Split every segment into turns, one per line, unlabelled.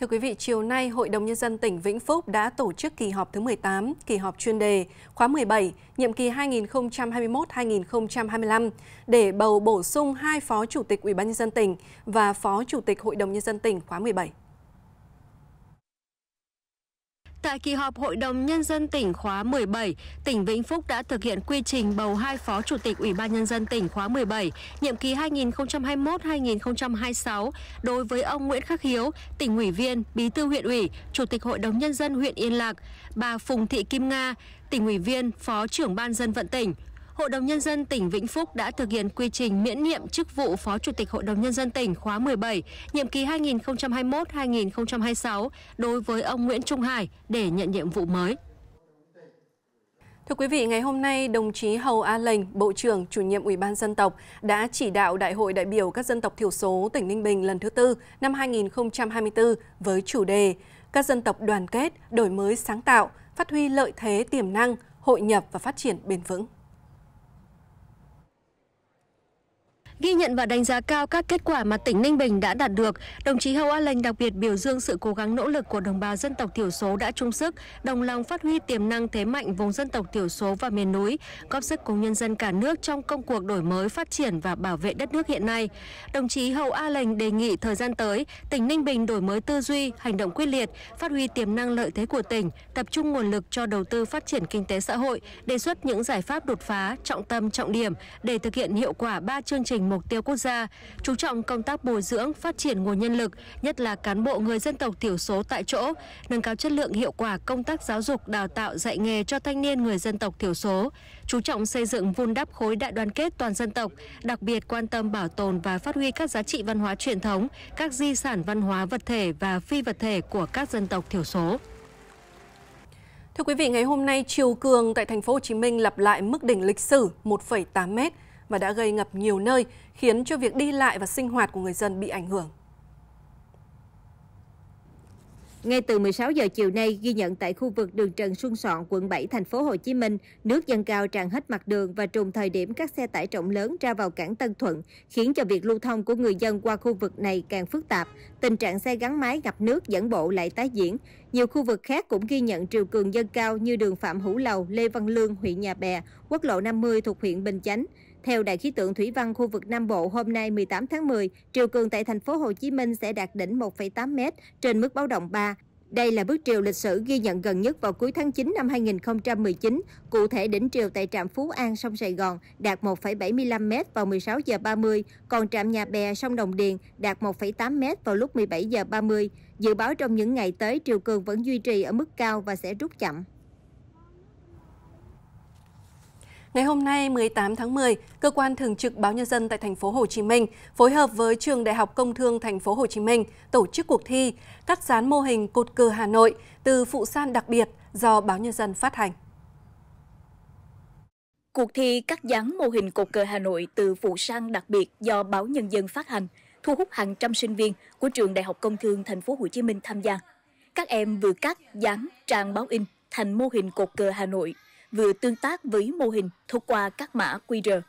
Thưa quý vị, chiều nay, Hội đồng Nhân dân tỉnh Vĩnh Phúc đã tổ chức kỳ họp thứ 18, kỳ họp chuyên đề, khóa 17, nhiệm kỳ 2021-2025, để bầu bổ sung hai Phó Chủ tịch Ủy ban nhân dân tỉnh và Phó Chủ tịch Hội đồng Nhân dân tỉnh khóa 17.
Tại kỳ họp Hội đồng Nhân dân tỉnh khóa 17, tỉnh Vĩnh Phúc đã thực hiện quy trình bầu hai Phó Chủ tịch Ủy ban Nhân dân tỉnh khóa 17, nhiệm kỳ 2021-2026 đối với ông Nguyễn Khắc Hiếu, tỉnh ủy viên, bí thư huyện ủy, Chủ tịch Hội đồng Nhân dân huyện Yên Lạc, bà Phùng Thị Kim Nga, tỉnh ủy viên, Phó trưởng Ban dân vận tỉnh, Hội đồng Nhân dân tỉnh Vĩnh Phúc đã thực hiện quy trình miễn nhiệm chức vụ Phó Chủ tịch Hội đồng Nhân dân tỉnh khóa 17, nhiệm kỳ
2021-2026 đối với ông Nguyễn Trung Hải để nhận nhiệm vụ mới. Thưa quý vị, ngày hôm nay, đồng chí Hầu A Lệnh, Bộ trưởng, chủ nhiệm Ủy ban Dân tộc, đã chỉ đạo Đại hội đại biểu các dân tộc thiểu số tỉnh Ninh Bình lần thứ tư năm 2024 với chủ đề Các dân tộc đoàn kết, đổi mới sáng tạo, phát huy lợi thế tiềm năng, hội nhập và phát triển bền vững.
Ghi nhận và đánh giá cao các kết quả mà tỉnh Ninh Bình đã đạt được, đồng chí Hầu A Lệnh đặc biệt biểu dương sự cố gắng nỗ lực của đồng bào dân tộc thiểu số đã chung sức, đồng lòng phát huy tiềm năng thế mạnh vùng dân tộc thiểu số và miền núi, góp sức cùng nhân dân cả nước trong công cuộc đổi mới, phát triển và bảo vệ đất nước hiện nay. Đồng chí Hầu A Lệnh đề nghị thời gian tới, tỉnh Ninh Bình đổi mới tư duy, hành động quyết liệt, phát huy tiềm năng lợi thế của tỉnh, tập trung nguồn lực cho đầu tư phát triển kinh tế xã hội, đề xuất những giải pháp đột phá, trọng tâm trọng điểm để thực hiện hiệu quả ba chương trình mục tiêu quốc gia, chú trọng công tác bồi dưỡng, phát triển nguồn nhân lực, nhất là cán bộ người dân tộc thiểu số tại chỗ, nâng cao chất lượng hiệu quả công tác giáo dục, đào tạo, dạy nghề cho thanh niên người dân tộc thiểu số, chú trọng xây dựng vun đắp khối đại đoàn kết toàn dân tộc, đặc biệt quan tâm bảo tồn và phát huy các giá trị văn hóa truyền thống, các di sản văn hóa vật thể
và phi vật thể của các dân tộc thiểu số. Thưa quý vị, ngày hôm nay chiều cường tại thành phố Hồ Chí Minh lặp lại mức đỉnh lịch sử 1,8 mét và đã gây ngập nhiều nơi, khiến cho việc đi lại và sinh hoạt của người dân bị ảnh hưởng.
Ngay từ 16 giờ chiều nay, ghi nhận tại khu vực đường Trần Xuân Soạn, quận 7, thành phố Hồ Chí Minh, nước dâng cao tràn hết mặt đường và trùng thời điểm các xe tải trọng lớn ra vào cảng Tân Thuận, khiến cho việc lưu thông của người dân qua khu vực này càng phức tạp. Tình trạng xe gắn máy gặp nước dẫn bộ lại tái diễn. Nhiều khu vực khác cũng ghi nhận triều cường dâng cao như đường Phạm Hữu Lầu, Lê Văn Lương, huyện Nhà Bè, quốc lộ 50 thuộc huyện Bình Chánh. Theo Đài khí tượng thủy văn khu vực Nam Bộ, hôm nay 18 tháng 10, triều cường tại thành phố Hồ Chí Minh sẽ đạt đỉnh 1,8 m trên mức báo động 3. Đây là bước triều lịch sử ghi nhận gần nhất vào cuối tháng 9 năm 2019. Cụ thể đỉnh triều tại trạm Phú An sông Sài Gòn đạt 1,75 m vào 16 giờ 30, còn trạm Nhà Bè sông Đồng Điền đạt 1,8 m vào lúc 17 giờ 30. Dự báo trong những ngày tới triều cường vẫn duy trì ở mức cao và sẽ rút chậm. Ngày hôm nay 18 tháng 10, cơ quan thường trực báo nhân
dân tại thành phố Hồ Chí Minh phối hợp với trường Đại học Công thương thành phố Hồ Chí Minh tổ chức cuộc thi cắt dán mô hình cột cờ Hà Nội từ phụ san đặc biệt do báo nhân dân phát hành.
Cuộc thi cắt dán mô hình cột cờ Hà Nội từ phụ san đặc biệt do báo Nhân dân phát hành, thu hút hàng trăm sinh viên của trường Đại học Công thương thành phố Hồ Chí Minh tham gia. Các em vừa cắt, dán, trang báo in thành mô hình cột cờ Hà Nội vừa tương tác với mô hình thông qua các mã QR,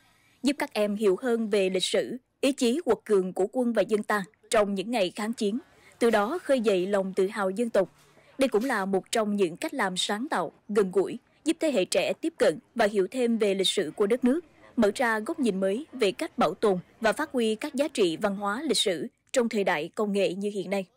giúp các em hiểu hơn về lịch sử, ý chí quật cường của quân và dân ta trong những ngày kháng chiến, từ đó khơi dậy lòng tự hào dân tộc. Đây cũng là một trong những cách làm sáng tạo, gần gũi, giúp thế hệ trẻ tiếp cận và hiểu thêm về lịch sử của đất nước, mở ra góc nhìn mới về cách bảo tồn và phát huy các giá trị văn hóa lịch sử trong thời đại công nghệ như hiện nay.